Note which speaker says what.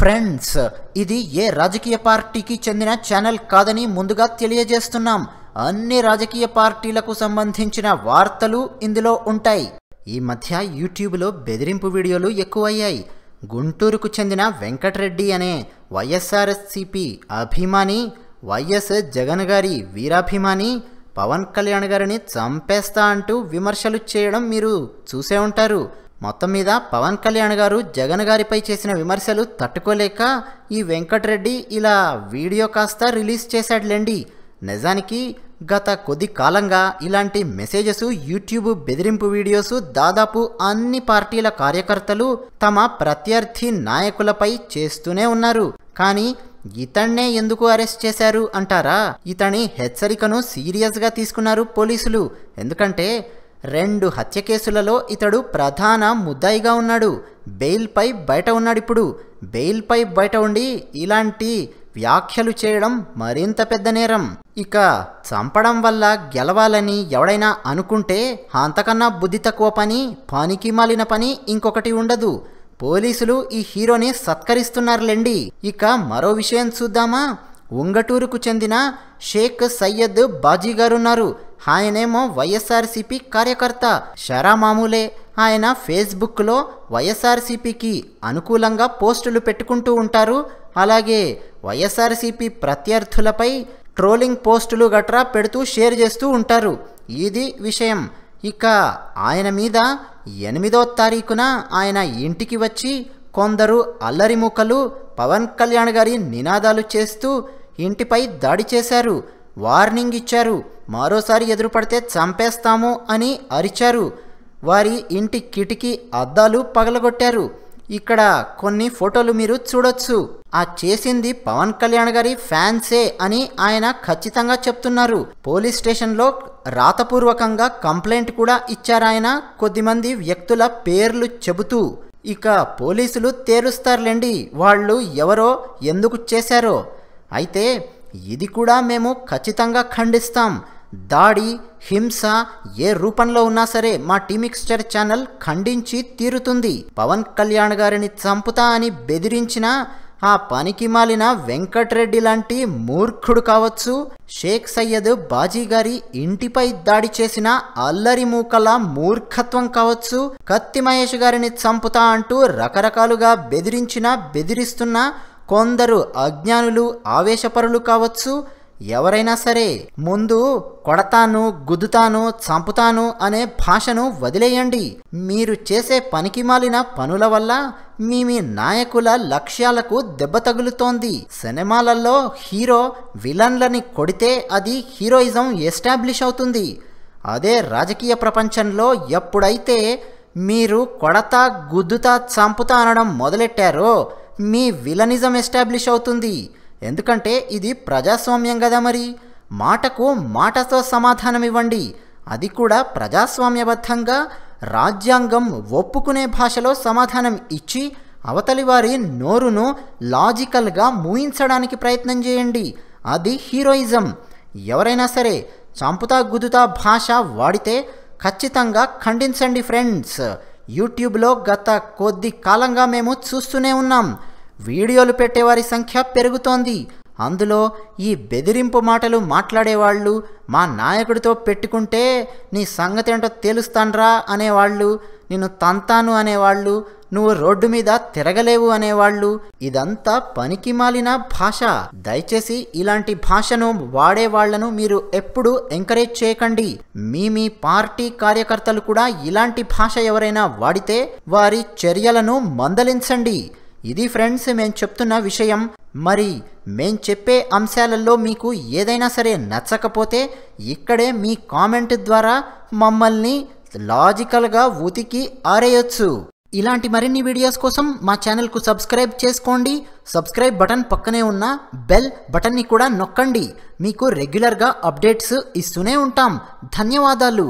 Speaker 1: friends ఇది ఏ రాజకీయ పార్టీకి చెందిన ఛానల్ కాదని ముందుగా తెలియజేస్తున్నాం అన్ని రాజకీయ పార్టీలకు సంబంధించిన వార్తలు ఇందులో ఉంటాయి ఈ మధ్య యూట్యూబ్లో బెదిరింపు వీడియోలు ఎక్కువయ్యాయి గుంటూరుకు చెందిన వెంకటరెడ్డి అనే వైఎస్ఆర్ఎస్సిపి అభిమాని వైఎస్ జగన్ గారి వీరాభిమాని పవన్ కళ్యాణ్ గారిని చంపేస్తా అంటూ విమర్శలు చేయడం మీరు చూసే ఉంటారు మొత్తం మీద పవన్ కళ్యాణ్ గారు జగన్ గారిపై చేసిన విమర్శలు తట్టుకోలేక ఈ వెంకటరెడ్డి ఇలా వీడియో కాస్త రిలీజ్ చేశాడులేండి నిజానికి గత కొద్ది కాలంగా ఇలాంటి మెసేజెస్ యూట్యూబ్ బెదిరింపు వీడియోస్ దాదాపు అన్ని పార్టీల కార్యకర్తలు తమ ప్రత్యర్థి నాయకులపై చేస్తూనే ఉన్నారు కానీ ఇతన్నే ఎందుకు అరెస్ట్ చేశారు అంటారా ఇతని హెచ్చరికను సీరియస్గా తీసుకున్నారు పోలీసులు ఎందుకంటే రెండు హత్య కేసులలో ఇతడు ప్రధాన ముద్దాయిగా ఉన్నాడు బెయిల్పై బయట ఉన్నాడిప్పుడు బెయిల్పై బయట ఉండి ఇలాంటి వ్యాఖ్యలు చేయడం మరింత పెద్ద నేరం ఇక చంపడం వల్ల గెలవాలని ఎవడైనా అనుకుంటే అంతకన్నా బుద్ధి తక్కువ పని పానికి మాలిన పని ఇంకొకటి ఉండదు పోలీసులు ఈ హీరోని సత్కరిస్తున్నారులేండి ఇక మరో విషయం చూద్దామా ఉంగటూరుకు చెందిన షేక్ సయ్యద్ బాజీ గారున్నారు ఆయనేమో వైఎస్ఆర్సీపీ కార్యకర్త మామూలే ఆయన ఫేస్బుక్లో వైఎస్ఆర్సీపీకి అనుకూలంగా పోస్టులు పెట్టుకుంటూ ఉంటారు అలాగే వైఎస్ఆర్సీపీ ప్రత్యర్థులపై ట్రోలింగ్ పోస్టులు గట్రా పెడుతూ షేర్ చేస్తూ ఉంటారు ఇది విషయం ఇక ఆయన మీద ఎనిమిదో తారీఖున ఆయన ఇంటికి వచ్చి కొందరు అల్లరిముఖలు పవన్ కళ్యాణ్ గారి నినాదాలు చేస్తూ ఇంటిపై దాడి చేశారు వార్నింగ్ ఇచ్చారు మరోసారి ఎదురుపడితే చంపేస్తాము అని అరిచారు వారి ఇంటి కిటికీ అద్దాలు పగలగొట్టారు ఇక్కడ కొన్ని ఫోటోలు మీరు చూడొచ్చు ఆ చేసింది పవన్ కళ్యాణ్ గారి ఫ్యాన్సే అని ఆయన ఖచ్చితంగా చెప్తున్నారు పోలీస్ స్టేషన్లో రాతపూర్వకంగా కంప్లైంట్ కూడా ఇచ్చారాయన కొద్దిమంది వ్యక్తుల పేర్లు చెబుతూ ఇక పోలీసులు తేరుస్తారులేండి వాళ్ళు ఎవరో ఎందుకు చేశారో అయితే ఇది కూడా మేము ఖచ్చితంగా ఖండిస్తాం దాడి హింస ఏ రూపంలో ఉన్నా సరే మా టీమిక్స్టర్ ఛానల్ ఖండించి తీరుతుంది పవన్ కళ్యాణ్ గారిని చంపుతా అని బెదిరించిన ఆ పనికి మాలిన వెంకట్రెడ్డి లాంటి మూర్ఖుడు కావచ్చు షేక్ సయ్యద్ బాజీ గారి ఇంటిపై దాడి చేసిన అల్లరి మూకల మూర్ఖత్వం కావచ్చు కత్తి మహేష్ గారిని చంపుతా అంటూ రకరకాలుగా బెదిరించిన బెదిరిస్తున్న కొందరు అజ్ఞానులు ఆవేశపరులు కావచ్చు ఎవరైనా సరే ముందు కొడతాను గుద్దుతాను చంపుతాను అనే భాషను వదిలేయండి మీరు చేసే పనికి మాలిన పనుల వల్ల మీ మీ నాయకుల లక్ష్యాలకు దెబ్బ తగులుతోంది సినిమాలలో హీరో విలన్లని కొడితే అది హీరోయిజం ఎస్టాబ్లిష్ అవుతుంది అదే రాజకీయ ప్రపంచంలో ఎప్పుడైతే మీరు కొడతా గుద్దుతా చంపుతా అనడం మొదలెట్టారో మీ విలనిజం ఎస్టాబ్లిష్ అవుతుంది ఎందుకంటే ఇది ప్రజాస్వామ్యం కదా మరి మాటకు మాటతో సమాధానం ఇవ్వండి అది కూడా ప్రజాస్వామ్యబద్ధంగా రాజ్యాంగం ఒప్పుకునే భాషలో సమాధానం ఇచ్చి అవతలి వారి నోరును లాజికల్గా మూయించడానికి ప్రయత్నం చేయండి అది హీరోయిజం ఎవరైనా సరే చంపుతా గుదుతా భాష వాడితే ఖచ్చితంగా ఖండించండి ఫ్రెండ్స్ యూట్యూబ్లో గత కొద్ది కాలంగా మేము చూస్తూనే ఉన్నాం వీడియోలు పెట్టేవారి సంఖ్య పెరుగుతోంది అందులో ఈ బెదిరింపు మాటలు మాట్లాడేవాళ్ళు మా నాయకుడితో పెట్టుకుంటే నీ సంగతి ఏంటో తెలుస్తాన్రా అనేవాళ్ళు నిన్ను తంతాను అనేవాళ్ళు నువ్వు రోడ్డు మీద తిరగలేవు అనేవాళ్ళు ఇదంతా పనికి మాలిన భాష దయచేసి ఇలాంటి భాషను వాడే మీరు ఎప్పుడూ ఎంకరేజ్ చేయకండి మీ మీ పార్టీ కార్యకర్తలు కూడా ఇలాంటి భాష ఎవరైనా వాడితే వారి చర్యలను మందలించండి ఇది ఫ్రెండ్స్ మేము చెప్తున్న విషయం మరి మేం చెప్పే అంశాలలో మీకు ఏదైనా సరే నచ్చకపోతే ఇక్కడే మీ కామెంట్ ద్వారా మమ్మల్ని లాజికల్గా ఉతికి ఆరేయొచ్చు ఇలాంటి మరిన్ని వీడియోస్ కోసం మా ఛానల్కు సబ్స్క్రైబ్ చేసుకోండి సబ్స్క్రైబ్ బటన్ పక్కనే ఉన్న బెల్ బటన్ని కూడా నొక్కండి మీకు రెగ్యులర్గా అప్డేట్స్ ఇస్తూనే ఉంటాం ధన్యవాదాలు